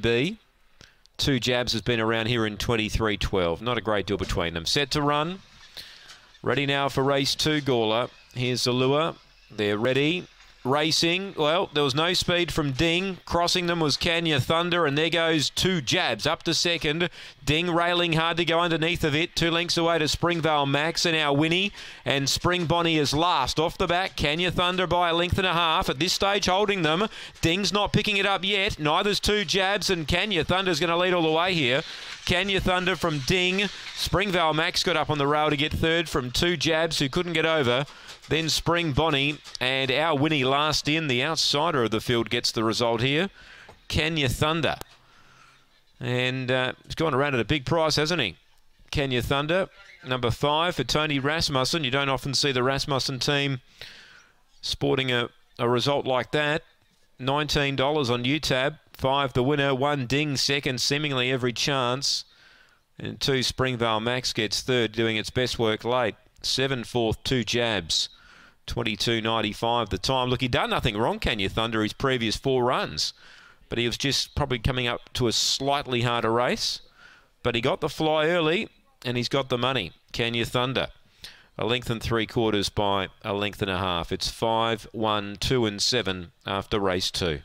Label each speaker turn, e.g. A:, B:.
A: B. Two jabs has been around here in 23-12. Not a great deal between them. Set to run. Ready now for race two, Gawler. Here's the lure. They're ready racing. Well, there was no speed from Ding. Crossing them was Kenya Thunder, and there goes two jabs up to second. Ding railing hard to go underneath of it. Two lengths away to Springvale Max, and our Winnie and Spring Bonnie is last off the back. Kenya Thunder by a length and a half at this stage, holding them. Ding's not picking it up yet. Neither's two jabs, and Kenya Thunder's going to lead all the way here. Kenya Thunder from Ding. Springvale Max got up on the rail to get third from two jabs who couldn't get over. Then Spring Bonnie and our Winnie last in. The outsider of the field gets the result here. Kenya Thunder. And uh, he's gone around at a big price, hasn't he? Kenya Thunder, number five for Tony Rasmussen. You don't often see the Rasmussen team sporting a, a result like that. $19 on UTAB. Five, the winner. One, Ding second, seemingly every chance. And two, Springvale Max gets third, doing its best work late. Seven, fourth, two jabs. 22.95 the time. Look, he done nothing wrong, can you, Thunder, his previous four runs. But he was just probably coming up to a slightly harder race. But he got the fly early, and he's got the money. Can you, Thunder? A length and three quarters by a length and a half. It's five, one, two, and seven after race two.